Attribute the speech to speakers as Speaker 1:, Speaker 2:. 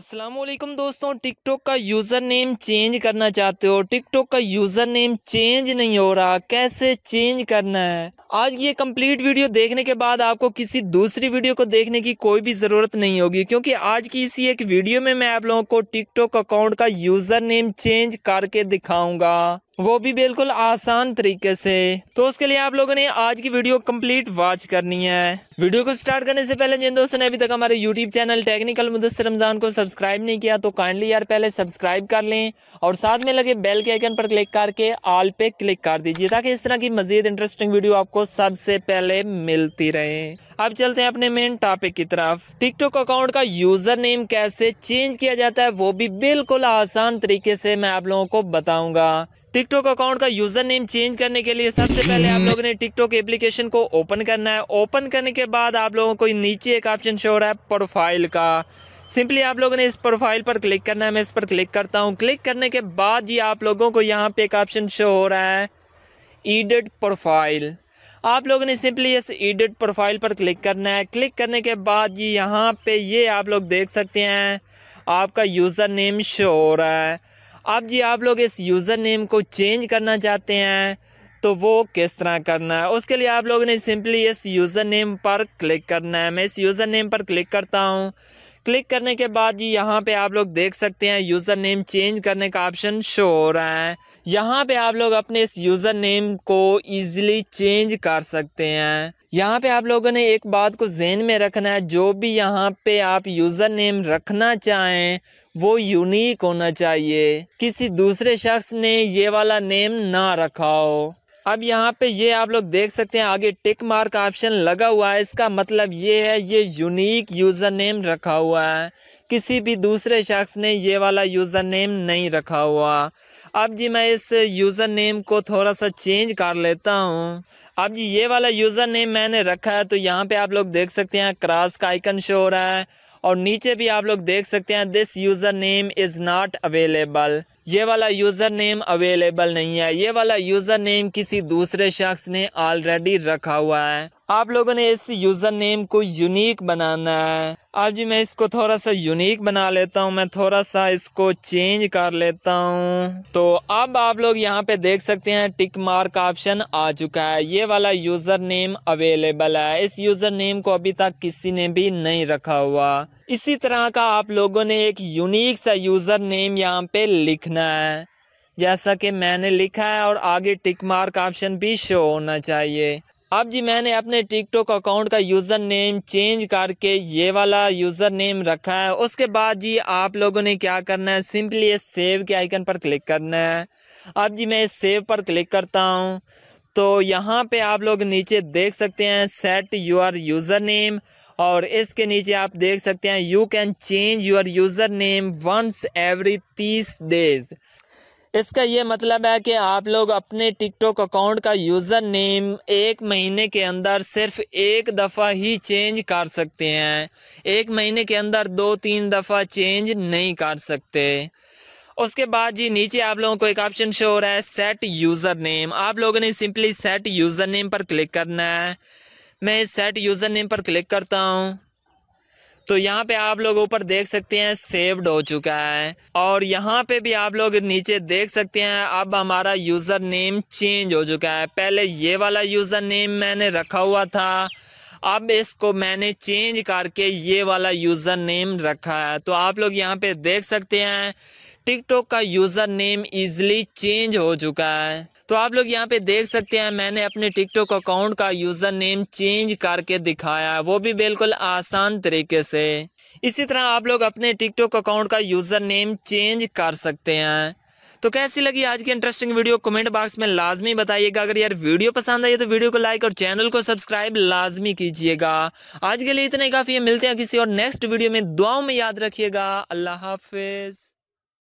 Speaker 1: असलम दोस्तों टिकटॉक का user name change करना चाहते हो टिकटॉक का यूज़र नेम चेंज नहीं हो रहा कैसे चेंज करना है आज ये कंप्लीट वीडियो देखने के बाद आपको किसी दूसरी वीडियो को देखने की कोई भी ज़रूरत नहीं होगी क्योंकि आज की इसी एक वीडियो में मैं आप लोगों को टिकटॉक अकाउंट का यूज़र नेम चेंज करके दिखाऊंगा वो भी बिल्कुल आसान तरीके से तो उसके लिए आप लोगों ने आज की वीडियो कंप्लीट वॉच करनी है वीडियो को स्टार्ट करने से पहले जिन दोस्तों ने अभी तक हमारे YouTube channel technical Mudassar Ramzan को सब्सक्राइब नहीं किया तो काइंडली यार पहले सब्सक्राइब कर लें और साथ में लगे बेल के आइकन पर क्लिक करके ऑल पे क्लिक कर दीजिए ताकि इस तरह की मजीद इंटरेस्टिंग वीडियो आपको सबसे पहले मिलती रहे अब चलते हैं अपने मेन टॉपिक की तरफ टिकटॉक अकाउंट का यूजर नेम कैसे चेंज किया जाता है वो भी बिल्कुल आसान तरीके से मैं आप लोगों को बताऊंगा टिकटॉक अकाउंट का यूजर नेम चेंज करने के लिए सबसे पहले आप लोगों ने टिकटॉक एप्लीकेशन को ओपन करना है ओपन करने के बाद आप लोगों को नीचे एक ऑप्शन शो हो रहा है प्रोफाइल का सिंपली आप लोगों ने इस प्रोफाइल पर क्लिक करना है मैं इस पर क्लिक करता हूँ क्लिक करने के बाद ये आप लोगों को यहाँ पे एक ऑप्शन शो हो रहा है ईडिट प्रोफाइल आप लोगों ने सिंपली इस ईडिट प्रोफाइल पर क्लिक करना है क्लिक करने के बाद ये यहाँ पे ये आप लोग देख सकते हैं आपका यूज़र नेम शो हो रहा है अब जी आप लोग इस यूज़र नेम को चेंज करना चाहते हैं तो वो किस तरह करना है उसके लिए आप लोगों ने सिंपली इस यूज़र नेम पर क्लिक करना है मैं इस यूज़र नेम पर क्लिक करता हूँ क्लिक करने के बाद जी यहाँ पे आप लोग देख सकते हैं यूज़र नेम चेंज करने का ऑप्शन शो हो रहा है यहाँ पे आप लोग अपने इस यूज़र नेम को ईजिली चेंज कर सकते हैं यहाँ पे आप लोगों ने एक बात को जहन में रखना है जो भी यहाँ पे आप यूज़र नेम रखना चाहें वो यूनिक होना चाहिए किसी दूसरे शख्स ने ये वाला नेम ना रखा हो अब यहाँ पे ये आप लोग देख सकते हैं आगे टिक मार्क ऑप्शन लगा हुआ है इसका मतलब ये है ये यूनिक यूज़र नेम रखा हुआ है किसी भी दूसरे शख्स ने ये वाला यूज़र नेम नहीं रखा हुआ अब जी मैं इस यूज़र नेम को थोड़ा सा चेंज कर लेता हूँ अब जी ये वाला यूज़र नेम मैंने रखा है तो यहाँ पे आप लोग देख सकते हैं क्रास का आइकन शो हो रहा है और नीचे भी आप लोग देख सकते हैं this user name is not available ये वाला यूज़र नेम अवेलेबल नहीं है ये वाला यूज़र नेम किसी दूसरे शख्स ने ऑलरेडी रखा हुआ है आप लोगों ने इस यूज़र नेम को यूनिक बनाना है अब जी मैं इसको थोड़ा सा यूनिक बना लेता हूँ मैं थोड़ा सा इसको चेंज कर लेता हूँ तो अब आप लोग यहाँ पे देख सकते हैं टिक मार्क ऑप्शन आ चुका है ये वाला यूज़र नेम अवेलेबल है इस यूज़र नेम को अभी तक किसी ने भी नहीं रखा हुआ इसी तरह का आप लोगों ने एक यूनिक सा यूज़र नेम यहाँ पे लिखना है जैसा कि मैंने लिखा है और आगे टिक मार्क ऑप्शन भी शो होना चाहिए अब जी मैंने अपने टिकटॉक अकाउंट का यूज़र नेम चेंज करके ये वाला यूज़र नेम रखा है उसके बाद जी आप लोगों ने क्या करना है सिंपली इस सेव के आइकन पर क्लिक करना है अब जी मैं इस सेव पर क्लिक करता हूँ तो यहाँ पे आप लोग नीचे देख सकते हैं सेट योर यूज़र नेम और इसके नीचे आप देख सकते हैं you can change your user name once every तीस डेज़ इसका ये मतलब है कि आप लोग अपने टिकटॉक अकाउंट का यूज़र नेम एक महीने के अंदर सिर्फ एक दफ़ा ही चेंज कर सकते हैं एक महीने के अंदर दो तीन दफ़ा चेंज नहीं कर सकते उसके बाद जी नीचे आप लोगों को एक ऑप्शन शो हो रहा है सेट यूज़र नेम आप लोगों ने सिंपली सेट यूज़र नेम पर क्लिक करना है मैं इस सेट यूज़र नेम पर क्लिक करता हूँ तो यहाँ पे आप लोग ऊपर देख सकते हैं सेव्ड हो चुका है और यहाँ पे भी आप लोग नीचे देख सकते हैं अब हमारा यूज़र नेम चेंज हो चुका है पहले ये वाला यूज़र नेम मैंने रखा हुआ था अब इसको मैंने चेंज करके ये वाला यूज़र नेम रखा है तो आप लोग यहाँ पे देख सकते हैं टिकटॉक का यूज़र नेम इजिली चेंज हो चुका है तो आप लोग यहाँ पे देख सकते हैं मैंने अपने टिकटॉक अकाउंट का यूज़र नेम चेंज करके दिखाया है वो भी बिल्कुल आसान तरीके से इसी तरह आप लोग अपने टिकटॉक अकाउंट का यूज़र नेम चेंज कर सकते हैं तो कैसी लगी आज की इंटरेस्टिंग वीडियो कमेंट बॉक्स में लाजमी बताइएगा अगर यार वीडियो पसंद आई तो वीडियो को लाइक और चैनल को सब्सक्राइब लाजमी कीजिएगा आज के लिए इतना ही काफ़ी है मिलते हैं किसी और नेक्स्ट वीडियो में दुआओं में याद रखिएगा अल्लाह हाफिज़